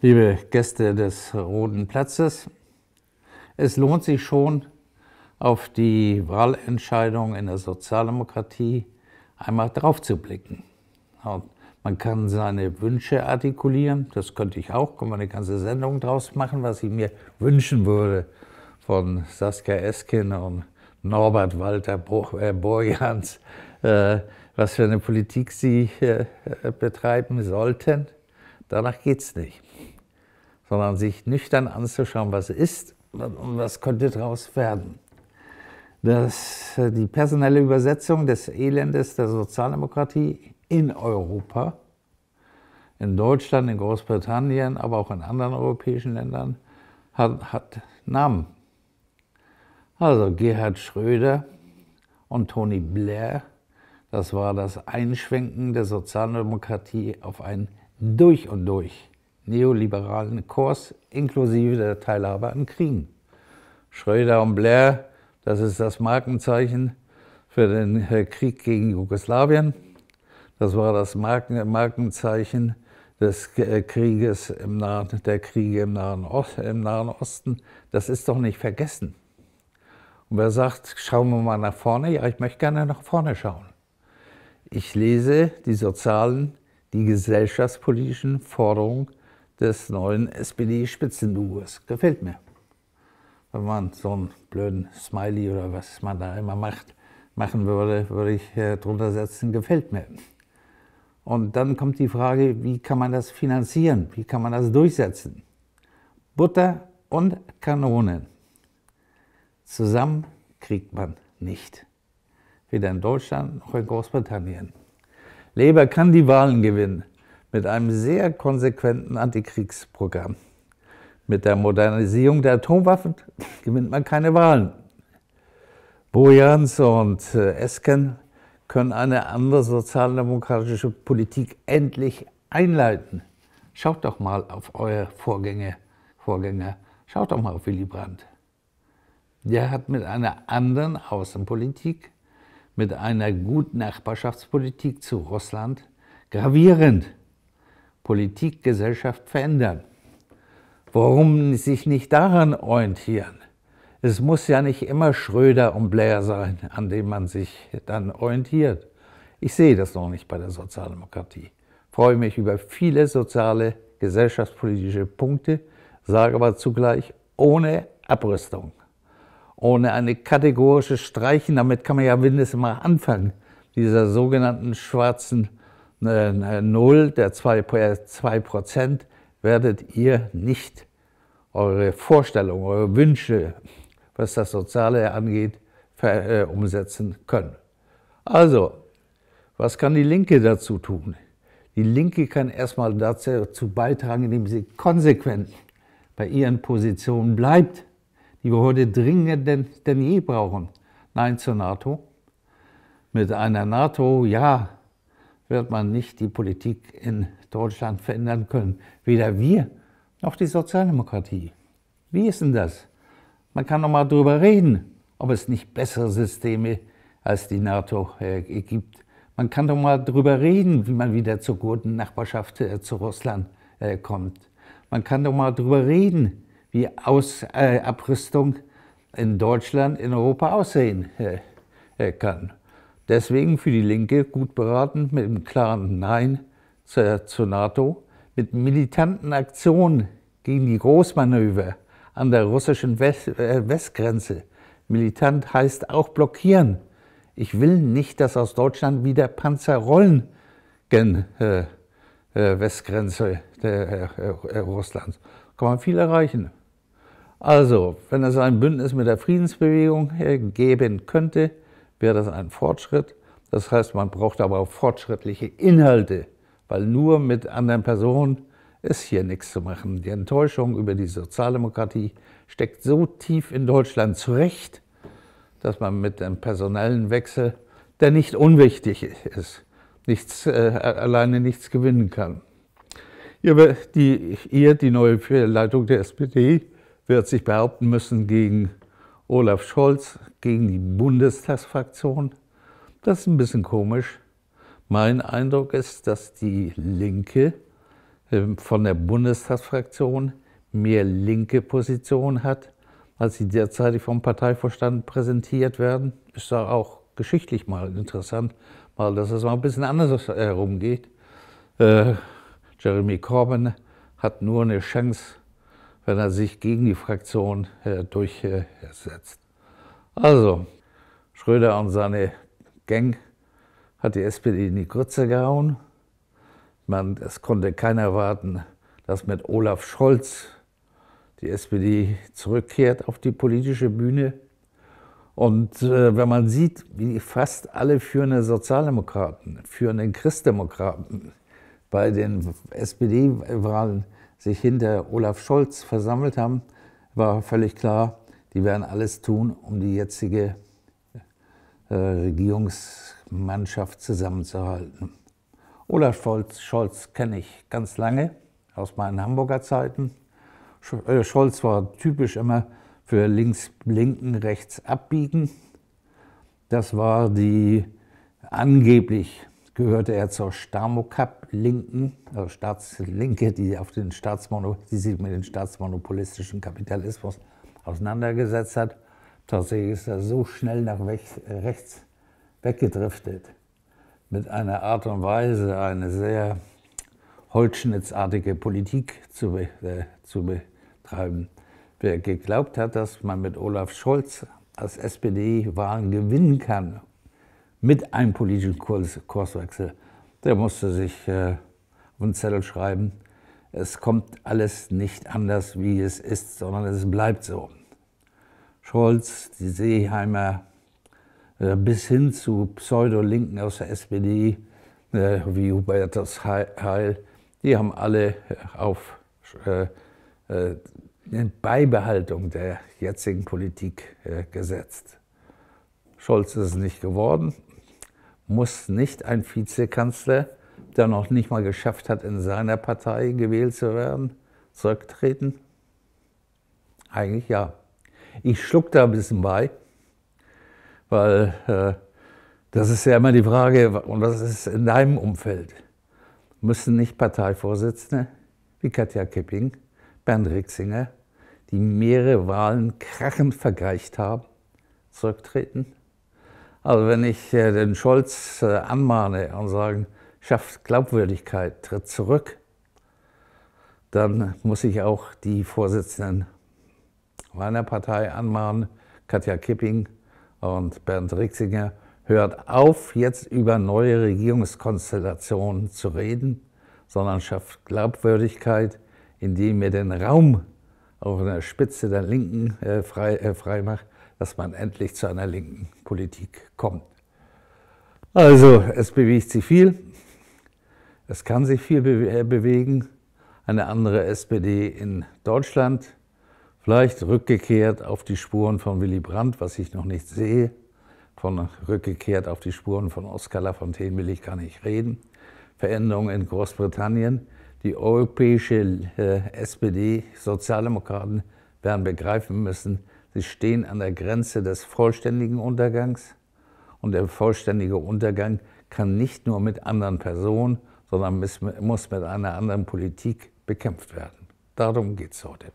liebe Gäste des Roten Platzes. Es lohnt sich schon, auf die Wahlentscheidung in der Sozialdemokratie einmal drauf zu blicken. Und man kann seine Wünsche artikulieren, das könnte ich auch, kann man eine ganze Sendung draus machen, was ich mir wünschen würde von Saskia Eskin und Norbert Walter äh, Borjans, äh, was für eine Politik sie äh, betreiben sollten. Danach geht es nicht. Sondern sich nüchtern anzuschauen, was ist und was könnte daraus werden. Dass äh, die personelle Übersetzung des Elendes der Sozialdemokratie in Europa, in Deutschland, in Großbritannien, aber auch in anderen europäischen Ländern, hat, hat Namen. Also Gerhard Schröder und Tony Blair, das war das Einschwenken der Sozialdemokratie auf ein durch und durch neoliberalen Kurs inklusive der Teilhabe an Kriegen. Schröder und Blair, das ist das Markenzeichen für den äh, Krieg gegen Jugoslawien. Das war das Marken, Markenzeichen des äh, Krieges im Nahen, der Kriege im Nahen, im Nahen Osten. Das ist doch nicht vergessen. Und wer sagt, schauen wir mal nach vorne? Ja, ich möchte gerne nach vorne schauen. Ich lese die sozialen die gesellschaftspolitischen Forderungen des neuen SPD-Spitzenbuches. Gefällt mir. Wenn man so einen blöden Smiley oder was man da immer macht, machen würde, würde ich äh, drunter setzen, gefällt mir. Und dann kommt die Frage, wie kann man das finanzieren? Wie kann man das durchsetzen? Butter und Kanonen. Zusammen kriegt man nicht. Weder in Deutschland noch in Großbritannien. Labour kann die Wahlen gewinnen mit einem sehr konsequenten Antikriegsprogramm. Mit der Modernisierung der Atomwaffen gewinnt man keine Wahlen. Bojans und äh, Esken können eine andere sozialdemokratische Politik endlich einleiten. Schaut doch mal auf eure Vorgänge, Vorgänger. Schaut doch mal auf Willy Brandt. Der hat mit einer anderen Außenpolitik mit einer guten Nachbarschaftspolitik zu Russland gravierend Politik, Gesellschaft verändern. Warum sich nicht daran orientieren? Es muss ja nicht immer Schröder und Blair sein, an dem man sich dann orientiert. Ich sehe das noch nicht bei der Sozialdemokratie. Freue mich über viele soziale, gesellschaftspolitische Punkte, sage aber zugleich ohne Abrüstung ohne eine kategorische Streichen, damit kann man ja mindestens mal anfangen, dieser sogenannten schwarzen äh, äh, Null der 2%, 2 äh, werdet ihr nicht eure Vorstellungen, eure Wünsche, was das Soziale angeht, umsetzen können. Also, was kann die Linke dazu tun? Die Linke kann erstmal dazu beitragen, indem sie konsequent bei ihren Positionen bleibt die wir heute dringend denn, denn je brauchen. Nein zur NATO. Mit einer NATO, ja, wird man nicht die Politik in Deutschland verändern können. Weder wir noch die Sozialdemokratie. Wie ist denn das? Man kann noch mal drüber reden, ob es nicht bessere Systeme als die NATO äh, gibt. Man kann doch mal drüber reden, wie man wieder zur guten Nachbarschaft äh, zu Russland äh, kommt. Man kann doch mal drüber reden, wie Ausabrüstung äh, in Deutschland, in Europa aussehen äh, kann. Deswegen für die Linke gut beraten mit einem klaren Nein zur, zur NATO, mit militanten Aktionen gegen die Großmanöver an der russischen West, äh, Westgrenze. Militant heißt auch blockieren. Ich will nicht, dass aus Deutschland wieder Panzer rollen gen äh, äh, Westgrenze der, äh, Russlands. Kann man viel erreichen. Also, wenn es ein Bündnis mit der Friedensbewegung geben könnte, wäre das ein Fortschritt. Das heißt, man braucht aber auch fortschrittliche Inhalte, weil nur mit anderen Personen ist hier nichts zu machen. Die Enttäuschung über die Sozialdemokratie steckt so tief in Deutschland zurecht, dass man mit einem personellen Wechsel, der nicht unwichtig ist, nichts, äh, alleine nichts gewinnen kann. Ihr, die, ihr, die neue Leitung der SPD, wird sich behaupten müssen gegen Olaf Scholz, gegen die Bundestagsfraktion. Das ist ein bisschen komisch. Mein Eindruck ist, dass die Linke ähm, von der Bundestagsfraktion mehr linke Position hat, als sie derzeitig vom Parteivorstand präsentiert werden. Ist da auch geschichtlich mal interessant, mal, dass es mal ein bisschen anders herumgeht. Äh, Jeremy Corbyn hat nur eine Chance, wenn er sich gegen die Fraktion äh, durchsetzt. also, Schröder und seine Gang hat die SPD in die Grütze gehauen. Man, es konnte keiner erwarten, dass mit Olaf Scholz die SPD zurückkehrt auf die politische Bühne. Und äh, wenn man sieht, wie fast alle führenden Sozialdemokraten, führenden Christdemokraten bei den SPD-Wahlen sich hinter Olaf Scholz versammelt haben, war völlig klar, die werden alles tun, um die jetzige äh, Regierungsmannschaft zusammenzuhalten. Olaf Scholz, Scholz kenne ich ganz lange aus meinen Hamburger Zeiten. Äh, Scholz war typisch immer für links blinken, rechts abbiegen. Das war die angeblich gehörte er zur Stamokap-Linken, also Staatslinke, die, auf den Staatsmono, die sich mit dem staatsmonopolistischen Kapitalismus auseinandergesetzt hat. Tatsächlich ist er so schnell nach rechts weggedriftet, mit einer Art und Weise, eine sehr holzschnittsartige Politik zu, äh, zu betreiben. Wer geglaubt hat, dass man mit Olaf Scholz als SPD Wahlen gewinnen kann, mit einem politischen Kurs, Kurswechsel. Der musste sich äh, einen Zettel schreiben, es kommt alles nicht anders, wie es ist, sondern es bleibt so. Scholz, die Seeheimer, äh, bis hin zu Pseudo-Linken aus der SPD, äh, wie Hubertus Heil, die haben alle äh, auf eine äh, äh, Beibehaltung der jetzigen Politik gesetzt. Scholz ist es nicht geworden, muss nicht ein Vizekanzler, der noch nicht mal geschafft hat, in seiner Partei gewählt zu werden, zurücktreten? Eigentlich ja. Ich schluck da ein bisschen bei, weil äh, das ist ja immer die Frage, und das ist in deinem Umfeld. Müssen nicht Parteivorsitzende wie Katja Kipping, Bernd Rixinger, die mehrere Wahlen krachend vergleicht haben, zurücktreten? Also wenn ich äh, den Scholz äh, anmahne und sage, schafft Glaubwürdigkeit, tritt zurück, dann muss ich auch die Vorsitzenden meiner Partei anmahnen, Katja Kipping und Bernd Rixinger, hört auf, jetzt über neue Regierungskonstellationen zu reden, sondern schafft Glaubwürdigkeit, indem ihr den Raum auf der Spitze der Linken äh, frei, äh, frei macht, dass man endlich zu einer linken Politik kommt. Also es bewegt sich viel, es kann sich viel äh, bewegen. Eine andere SPD in Deutschland, vielleicht rückgekehrt auf die Spuren von Willy Brandt, was ich noch nicht sehe. Von rückgekehrt auf die Spuren von Oskar Lafontaine will ich gar nicht reden. Veränderungen in Großbritannien. Die europäische äh, SPD, Sozialdemokraten werden begreifen müssen, Sie stehen an der Grenze des vollständigen Untergangs und der vollständige Untergang kann nicht nur mit anderen Personen, sondern muss mit einer anderen Politik bekämpft werden. Darum geht es heute.